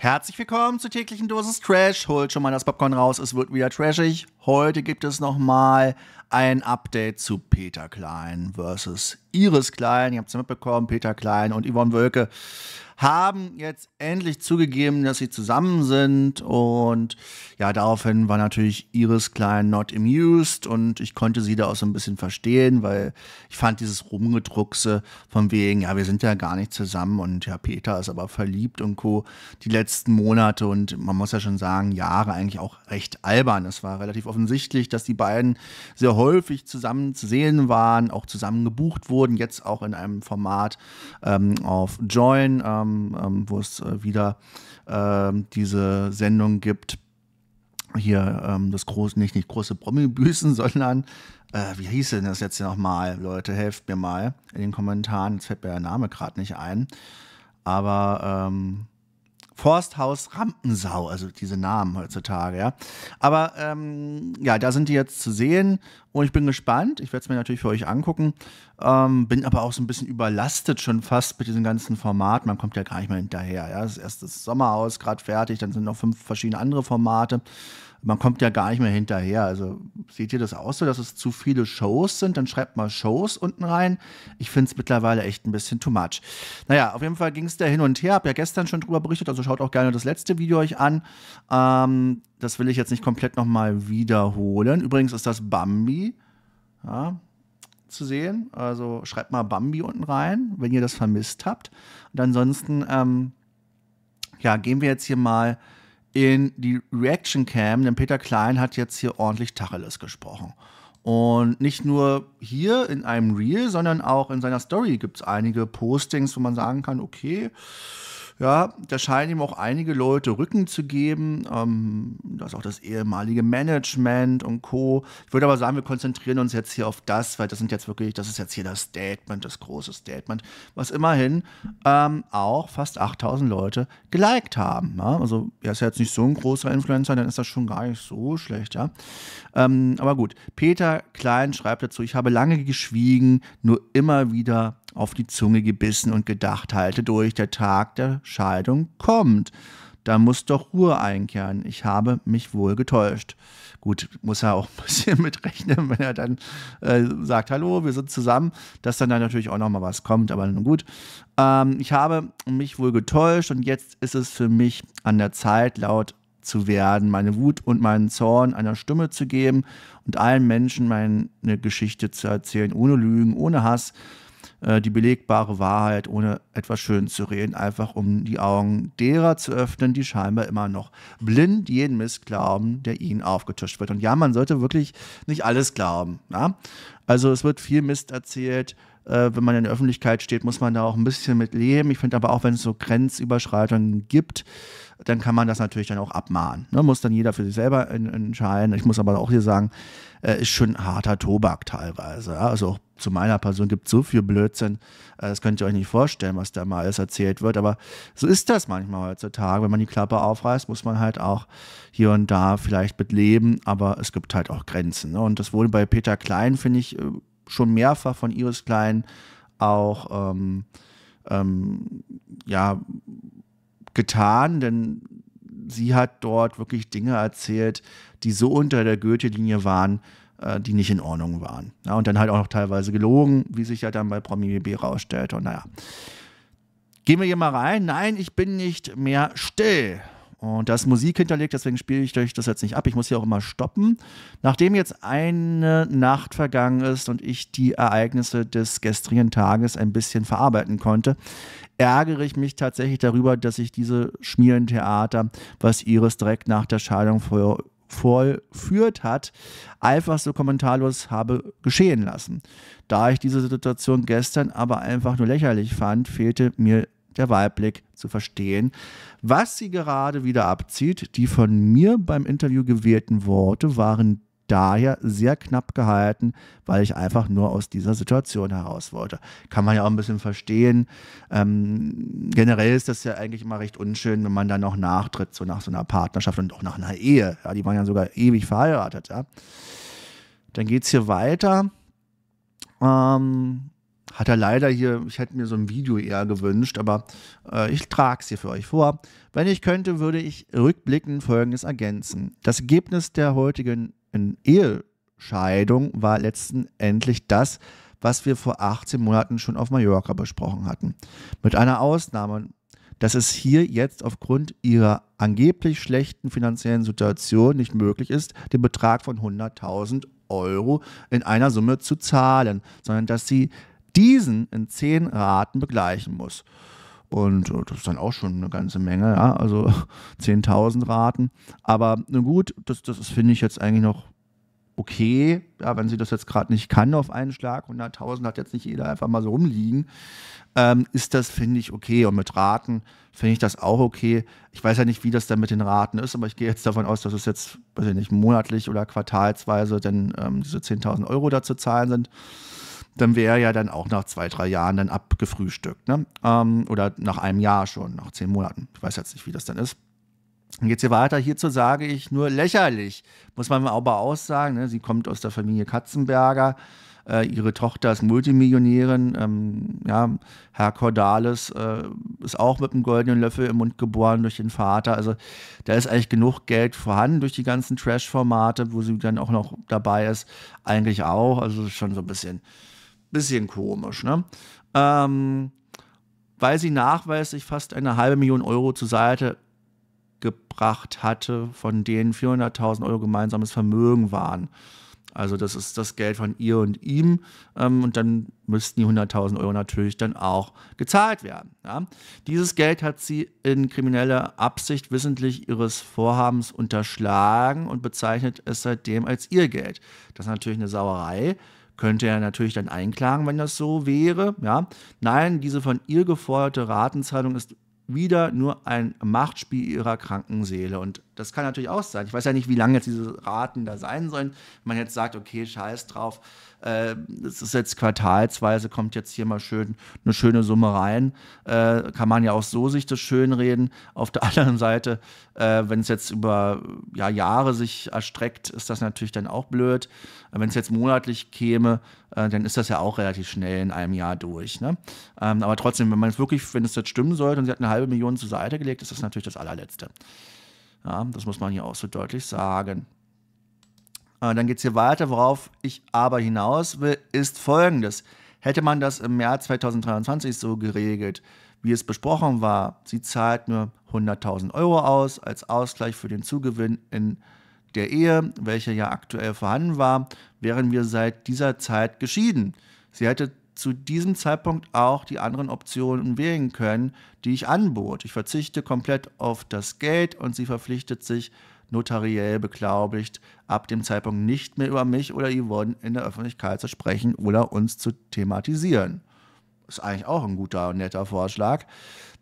Herzlich willkommen zur täglichen Dosis Trash. Holt schon mal das Popcorn raus, es wird wieder trashig. Heute gibt es nochmal ein Update zu Peter Klein versus Iris Klein. Ihr habt es mitbekommen, Peter Klein und Yvonne Wölke haben jetzt endlich zugegeben, dass sie zusammen sind. Und ja, daraufhin war natürlich Iris Klein not amused und ich konnte sie da auch so ein bisschen verstehen, weil ich fand dieses Rumgedruckse von wegen, ja, wir sind ja gar nicht zusammen und ja, Peter ist aber verliebt und Co. die letzten Monate und man muss ja schon sagen, Jahre eigentlich auch recht albern. Es war relativ offen offensichtlich, dass die beiden sehr häufig zusammen zu sehen waren, auch zusammen gebucht wurden, jetzt auch in einem Format ähm, auf Join, ähm, ähm wo es äh, wieder ähm, diese Sendung gibt. Hier ähm, das große, nicht, nicht große Promi-Büßen, sondern äh, wie hieß denn das jetzt nochmal? Leute, helft mir mal in den Kommentaren. Jetzt fällt mir der Name gerade nicht ein. Aber ähm, Forsthaus Rampensau, also diese Namen heutzutage, ja. Aber ähm, ja, da sind die jetzt zu sehen und ich bin gespannt. Ich werde es mir natürlich für euch angucken. Ähm, bin aber auch so ein bisschen überlastet schon fast mit diesem ganzen Format. Man kommt ja gar nicht mehr hinterher. Ja? Das erste Sommerhaus gerade fertig, dann sind noch fünf verschiedene andere Formate man kommt ja gar nicht mehr hinterher. Also seht ihr das auch so, dass es zu viele Shows sind? Dann schreibt mal Shows unten rein. Ich finde es mittlerweile echt ein bisschen too much. Naja, auf jeden Fall ging es da hin und her. Hab ja gestern schon drüber berichtet, also schaut auch gerne das letzte Video euch an. Ähm, das will ich jetzt nicht komplett nochmal wiederholen. Übrigens ist das Bambi. Ja, zu sehen. Also schreibt mal Bambi unten rein, wenn ihr das vermisst habt. Und ansonsten, ähm, ja, gehen wir jetzt hier mal in die Reaction Cam, denn Peter Klein hat jetzt hier ordentlich Tacheles gesprochen. Und nicht nur hier in einem Reel, sondern auch in seiner Story gibt es einige Postings, wo man sagen kann, okay, ja, da scheinen ihm auch einige Leute Rücken zu geben. Ähm, ist auch das ehemalige Management und Co. Ich würde aber sagen, wir konzentrieren uns jetzt hier auf das, weil das sind jetzt wirklich, das ist jetzt hier das Statement, das große Statement, was immerhin ähm, auch fast 8000 Leute geliked haben. Ja? Also er ist ja jetzt nicht so ein großer Influencer, dann ist das schon gar nicht so schlecht. Ja? Ähm, aber gut, Peter Klein schreibt dazu, ich habe lange geschwiegen, nur immer wieder auf die Zunge gebissen und gedacht, halte durch, der Tag der Scheidung kommt. Da muss doch Ruhe einkehren. Ich habe mich wohl getäuscht. Gut, muss er auch ein bisschen mitrechnen, wenn er dann äh, sagt, hallo, wir sind zusammen, dass dann, dann natürlich auch nochmal was kommt, aber nun gut. Ähm, ich habe mich wohl getäuscht und jetzt ist es für mich an der Zeit, laut zu werden, meine Wut und meinen Zorn einer Stimme zu geben und allen Menschen meine Geschichte zu erzählen, ohne Lügen, ohne Hass, äh, die belegbare Wahrheit, ohne etwas schön zu reden, einfach um die Augen derer zu öffnen, die scheinbar immer noch blind jeden Mist glauben, der ihnen aufgetischt wird. Und ja, man sollte wirklich nicht alles glauben. Na? Also es wird viel Mist erzählt, äh, wenn man in der Öffentlichkeit steht, muss man da auch ein bisschen mit leben. Ich finde aber auch, wenn es so Grenzüberschreitungen gibt, dann kann man das natürlich dann auch abmahnen. Ne? Muss dann jeder für sich selber in, entscheiden. Ich muss aber auch hier sagen, äh, ist schon harter Tobak teilweise. Ja? Also auch zu meiner Person gibt es so viel Blödsinn, äh, das könnt ihr euch nicht vorstellen, was da mal alles erzählt wird. Aber so ist das manchmal heutzutage. Wenn man die Klappe aufreißt, muss man halt auch hier und da vielleicht mit leben. Aber es gibt halt auch Grenzen. Ne? Und das wurde bei Peter Klein, finde ich, äh, schon mehrfach von Iris Klein auch ähm, ähm, ja, getan, denn sie hat dort wirklich Dinge erzählt, die so unter der Goethe-Linie waren, äh, die nicht in Ordnung waren. Ja, und dann halt auch noch teilweise gelogen, wie sich ja dann bei Promi BB rausstellte. Und naja. Gehen wir hier mal rein. Nein, ich bin nicht mehr still. Und da ist Musik hinterlegt, deswegen spiele ich euch das jetzt nicht ab. Ich muss hier auch immer stoppen. Nachdem jetzt eine Nacht vergangen ist und ich die Ereignisse des gestrigen Tages ein bisschen verarbeiten konnte, ärgere ich mich tatsächlich darüber, dass ich diese Schmierentheater, was Iris direkt nach der Scheidung vor vollführt hat, einfach so kommentarlos habe geschehen lassen. Da ich diese Situation gestern aber einfach nur lächerlich fand, fehlte mir der Weibblick zu verstehen, was sie gerade wieder abzieht. Die von mir beim Interview gewählten Worte waren daher sehr knapp gehalten, weil ich einfach nur aus dieser Situation heraus wollte. Kann man ja auch ein bisschen verstehen. Ähm, generell ist das ja eigentlich immer recht unschön, wenn man dann noch nachtritt, so nach so einer Partnerschaft und auch nach einer Ehe. Ja, die waren ja sogar ewig verheiratet. Ja. Dann geht es hier weiter. Ähm, hat er leider hier, ich hätte mir so ein Video eher gewünscht, aber äh, ich trage es hier für euch vor. Wenn ich könnte, würde ich rückblickend Folgendes ergänzen. Das Ergebnis der heutigen ähm, Ehescheidung war letztendlich das, was wir vor 18 Monaten schon auf Mallorca besprochen hatten. Mit einer Ausnahme, dass es hier jetzt aufgrund ihrer angeblich schlechten finanziellen Situation nicht möglich ist, den Betrag von 100.000 Euro in einer Summe zu zahlen, sondern dass sie diesen in zehn Raten begleichen muss. Und äh, das ist dann auch schon eine ganze Menge, ja? also 10.000 Raten. Aber na gut, das, das finde ich jetzt eigentlich noch okay, ja, wenn sie das jetzt gerade nicht kann auf einen Schlag, 100.000 hat jetzt nicht jeder einfach mal so rumliegen, ähm, ist das, finde ich, okay. Und mit Raten finde ich das auch okay. Ich weiß ja nicht, wie das dann mit den Raten ist, aber ich gehe jetzt davon aus, dass es jetzt, weiß ich nicht, monatlich oder quartalsweise dann ähm, diese 10.000 Euro da zu zahlen sind dann wäre er ja dann auch nach zwei, drei Jahren dann abgefrühstückt. Ne? Ähm, oder nach einem Jahr schon, nach zehn Monaten. Ich weiß jetzt nicht, wie das dann ist. Dann geht es hier weiter. Hierzu sage ich nur lächerlich. Muss man aber auch sagen. Ne? Sie kommt aus der Familie Katzenberger. Äh, ihre Tochter ist Multimillionärin. Ähm, ja, Herr Cordales äh, ist auch mit einem goldenen Löffel im Mund geboren durch den Vater. Also da ist eigentlich genug Geld vorhanden durch die ganzen Trash-Formate, wo sie dann auch noch dabei ist. Eigentlich auch. Also schon so ein bisschen bisschen komisch, ne? Ähm, weil sie nachweislich fast eine halbe Million Euro zur Seite gebracht hatte, von denen 400.000 Euro gemeinsames Vermögen waren. Also das ist das Geld von ihr und ihm ähm, und dann müssten die 100.000 Euro natürlich dann auch gezahlt werden. Ja? Dieses Geld hat sie in krimineller Absicht wissentlich ihres Vorhabens unterschlagen und bezeichnet es seitdem als ihr Geld. Das ist natürlich eine Sauerei, könnte er natürlich dann einklagen, wenn das so wäre. Ja? Nein, diese von ihr geforderte Ratenzahlung ist wieder nur ein Machtspiel ihrer kranken Seele. Und das kann natürlich auch sein. Ich weiß ja nicht, wie lange jetzt diese Raten da sein sollen. Wenn man jetzt sagt, okay, scheiß drauf, äh, es ist jetzt quartalsweise, kommt jetzt hier mal schön eine schöne Summe rein. Äh, kann man ja auch so sich das schönreden. Auf der anderen Seite, äh, wenn es jetzt über ja, Jahre sich erstreckt, ist das natürlich dann auch blöd. Wenn es jetzt monatlich käme, äh, dann ist das ja auch relativ schnell in einem Jahr durch. Ne? Ähm, aber trotzdem, wenn man es wirklich, wenn es jetzt stimmen sollte und sie hat eine halbe Million zur Seite gelegt, ist das natürlich das allerletzte. Ja, das muss man hier auch so deutlich sagen. Äh, dann geht es hier weiter. Worauf ich aber hinaus will, ist folgendes. Hätte man das im März 2023 so geregelt, wie es besprochen war, sie zahlt nur 100.000 Euro aus als Ausgleich für den Zugewinn in der Ehe, welcher ja aktuell vorhanden war, wären wir seit dieser Zeit geschieden. Sie hätte zu diesem Zeitpunkt auch die anderen Optionen wählen können, die ich anbot. Ich verzichte komplett auf das Geld und sie verpflichtet sich notariell beglaubigt, ab dem Zeitpunkt nicht mehr über mich oder Yvonne in der Öffentlichkeit zu sprechen oder uns zu thematisieren. Ist eigentlich auch ein guter und netter Vorschlag.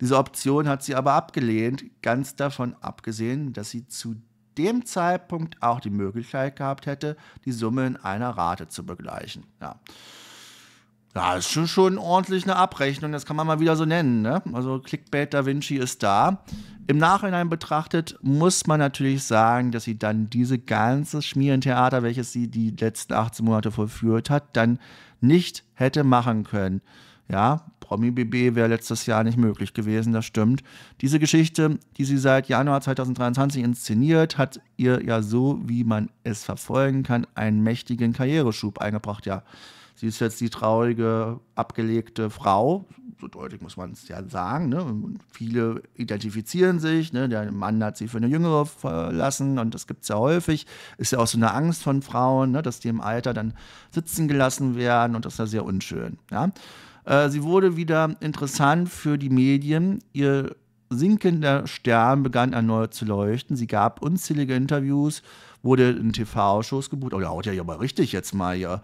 Diese Option hat sie aber abgelehnt, ganz davon abgesehen, dass sie zu dem Zeitpunkt auch die Möglichkeit gehabt hätte, die Summe in einer Rate zu begleichen. Ja. Ja, ist schon, schon ordentlich eine Abrechnung, das kann man mal wieder so nennen. Ne? Also Clickbait Da Vinci ist da. Im Nachhinein betrachtet muss man natürlich sagen, dass sie dann diese ganze Schmierentheater, welches sie die letzten 18 Monate vollführt hat, dann nicht hätte machen können. Ja, Promi BB wäre letztes Jahr nicht möglich gewesen, das stimmt. Diese Geschichte, die sie seit Januar 2023 inszeniert, hat ihr ja so, wie man es verfolgen kann, einen mächtigen Karriereschub eingebracht, ja. Sie ist jetzt die traurige, abgelegte Frau. So deutlich muss man es ja sagen. Ne? Und viele identifizieren sich. Ne? Der Mann hat sie für eine Jüngere verlassen und das gibt es ja häufig. Ist ja auch so eine Angst von Frauen, ne? dass die im Alter dann sitzen gelassen werden und das ist ja sehr unschön. Ja? Äh, sie wurde wieder interessant für die Medien. Ihr sinkender Stern begann erneut zu leuchten. Sie gab unzählige Interviews wurde ein tv ausschuss gebucht. Oh, der haut ja hier aber richtig jetzt mal hier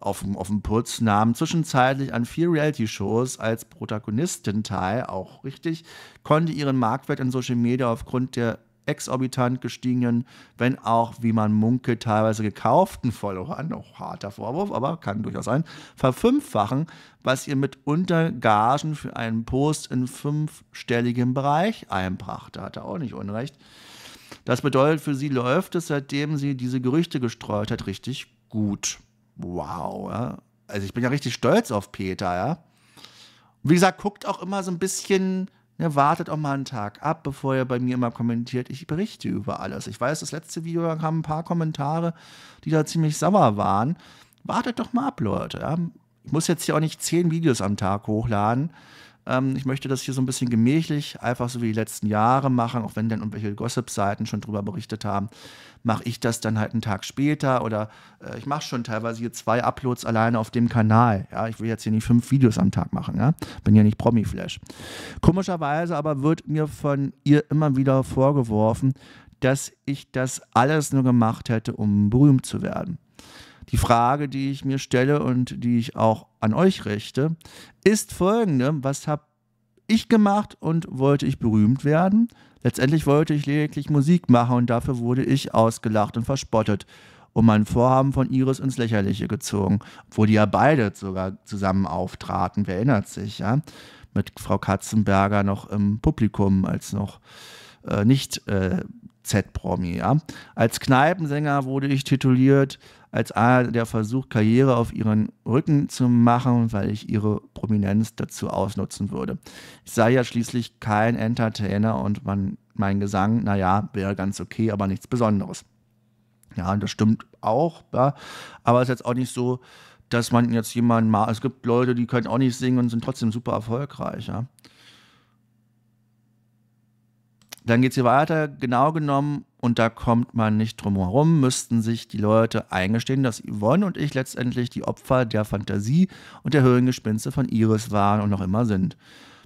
auf dem, auf dem Putz, nahm zwischenzeitlich an vier Reality-Shows als Protagonistin teil, auch richtig, konnte ihren Marktwert in Social Media aufgrund der exorbitant gestiegenen, wenn auch, wie man munkelt, teilweise gekauften Followern, noch harter Vorwurf, aber kann durchaus sein, verfünffachen, was ihr mitunter Gagen für einen Post in fünfstelligem Bereich einbrachte. Hat er auch nicht Unrecht. Das bedeutet, für sie läuft es, seitdem sie diese Gerüchte gestreut hat, richtig gut. Wow. Ja? Also ich bin ja richtig stolz auf Peter, ja. Und wie gesagt, guckt auch immer so ein bisschen, ne, wartet auch mal einen Tag ab, bevor ihr bei mir immer kommentiert. Ich berichte über alles. Ich weiß, das letzte Video da kamen ein paar Kommentare, die da ziemlich sauer waren. Wartet doch mal ab, Leute. Ja? Ich muss jetzt hier auch nicht zehn Videos am Tag hochladen. Ähm, ich möchte das hier so ein bisschen gemächlich, einfach so wie die letzten Jahre machen, auch wenn dann irgendwelche Gossip-Seiten schon drüber berichtet haben, mache ich das dann halt einen Tag später oder äh, ich mache schon teilweise hier zwei Uploads alleine auf dem Kanal. Ja, ich will jetzt hier nicht fünf Videos am Tag machen, ja? bin ja nicht Promi-Flash. Komischerweise aber wird mir von ihr immer wieder vorgeworfen, dass ich das alles nur gemacht hätte, um berühmt zu werden die Frage, die ich mir stelle und die ich auch an euch richte, ist folgende, was habe ich gemacht und wollte ich berühmt werden? Letztendlich wollte ich lediglich Musik machen und dafür wurde ich ausgelacht und verspottet und mein Vorhaben von Iris ins Lächerliche gezogen, obwohl die ja beide sogar zusammen auftraten, wer erinnert sich, ja? Mit Frau Katzenberger noch im Publikum als noch äh, nicht äh, Z-Promi. Ja? Als Kneipensänger wurde ich tituliert, als einer, der versucht, Karriere auf ihren Rücken zu machen, weil ich ihre Prominenz dazu ausnutzen würde. Ich sei ja schließlich kein Entertainer und man, mein Gesang, naja, wäre ganz okay, aber nichts Besonderes. Ja, und das stimmt auch, ja? aber es ist jetzt auch nicht so, dass man jetzt jemanden mal, es gibt Leute, die können auch nicht singen und sind trotzdem super erfolgreich. Ja? Dann geht es hier weiter, genau genommen, und da kommt man nicht drum herum, müssten sich die Leute eingestehen, dass Yvonne und ich letztendlich die Opfer der Fantasie und der Höhlengespinste von Iris waren und noch immer sind.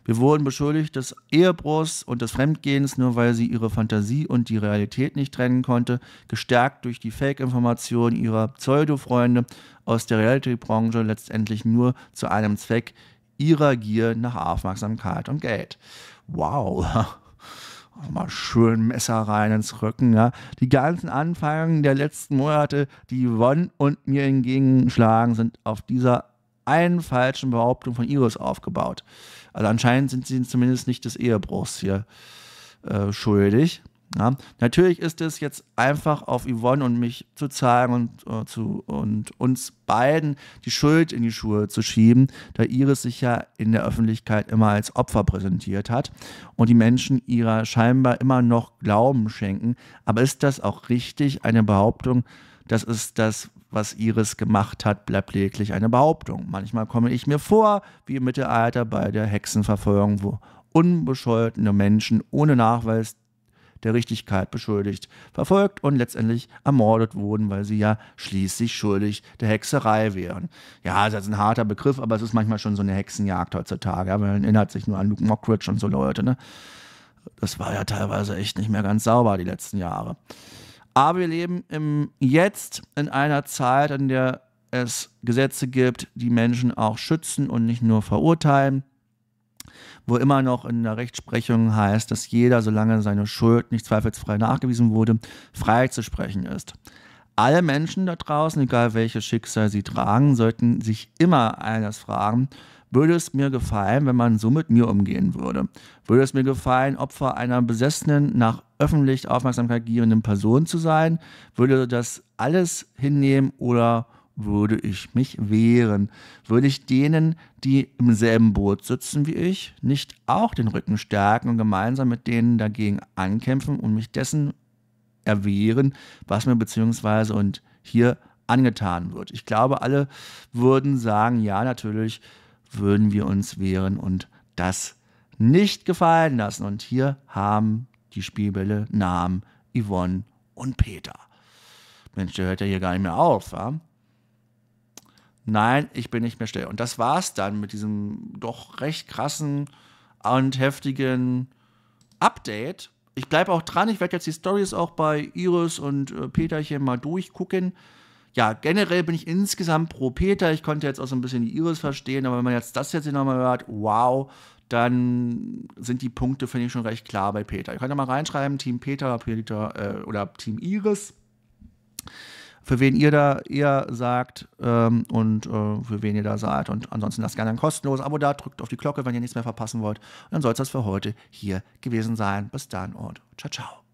Wir wurden beschuldigt des Ehebruchs und des Fremdgehens, nur weil sie ihre Fantasie und die Realität nicht trennen konnte, gestärkt durch die Fake-Informationen ihrer Pseudo-Freunde aus der Reality-Branche letztendlich nur zu einem Zweck ihrer Gier nach Aufmerksamkeit und Geld. Wow, auch mal schön Messer rein ins Rücken. Ja. Die ganzen Anfragen der letzten Monate, die Yvonne und mir entgegenschlagen, sind auf dieser einen falschen Behauptung von Iris aufgebaut. Also anscheinend sind sie zumindest nicht des Ehebruchs hier äh, schuldig. Ja, natürlich ist es jetzt einfach auf Yvonne und mich zu zeigen und, äh, zu, und uns beiden die Schuld in die Schuhe zu schieben, da Iris sich ja in der Öffentlichkeit immer als Opfer präsentiert hat und die Menschen ihrer scheinbar immer noch Glauben schenken. Aber ist das auch richtig, eine Behauptung, das ist das, was Iris gemacht hat, bleibt lediglich eine Behauptung. Manchmal komme ich mir vor, wie im Mittelalter bei der Hexenverfolgung, wo unbescholtene Menschen ohne Nachweis der Richtigkeit beschuldigt, verfolgt und letztendlich ermordet wurden, weil sie ja schließlich schuldig der Hexerei wären. Ja, das ist ein harter Begriff, aber es ist manchmal schon so eine Hexenjagd heutzutage. Ja, man erinnert sich nur an Luke Mockridge und so Leute. Ne? Das war ja teilweise echt nicht mehr ganz sauber die letzten Jahre. Aber wir leben im Jetzt in einer Zeit, in der es Gesetze gibt, die Menschen auch schützen und nicht nur verurteilen wo immer noch in der Rechtsprechung heißt, dass jeder, solange seine Schuld nicht zweifelsfrei nachgewiesen wurde, freizusprechen ist. Alle Menschen da draußen, egal welches Schicksal sie tragen, sollten sich immer eines fragen, würde es mir gefallen, wenn man so mit mir umgehen würde? Würde es mir gefallen, Opfer einer besessenen, nach öffentlich Aufmerksamkeit gierenden Person zu sein? Würde das alles hinnehmen oder würde ich mich wehren? Würde ich denen, die im selben Boot sitzen wie ich, nicht auch den Rücken stärken und gemeinsam mit denen dagegen ankämpfen und mich dessen erwehren, was mir beziehungsweise und hier angetan wird? Ich glaube, alle würden sagen, ja, natürlich würden wir uns wehren und das nicht gefallen lassen. Und hier haben die Spielbälle Namen Yvonne und Peter. Mensch, der hört ja hier gar nicht mehr auf. Ja? nein, ich bin nicht mehr still. Und das war's dann mit diesem doch recht krassen und heftigen Update. Ich bleibe auch dran. Ich werde jetzt die Stories auch bei Iris und äh, Peterchen mal durchgucken. Ja, generell bin ich insgesamt pro Peter. Ich konnte jetzt auch so ein bisschen die Iris verstehen, aber wenn man jetzt das jetzt hier nochmal hört, wow, dann sind die Punkte, finde ich, schon recht klar bei Peter. Ihr könnt ja mal reinschreiben, Team Peter, Peter äh, oder Team Iris für wen ihr da eher sagt ähm, und äh, für wen ihr da seid. Und ansonsten lasst gerne ein kostenloses Abo da, drückt auf die Glocke, wenn ihr nichts mehr verpassen wollt. Und dann soll es das für heute hier gewesen sein. Bis dann und ciao, ciao.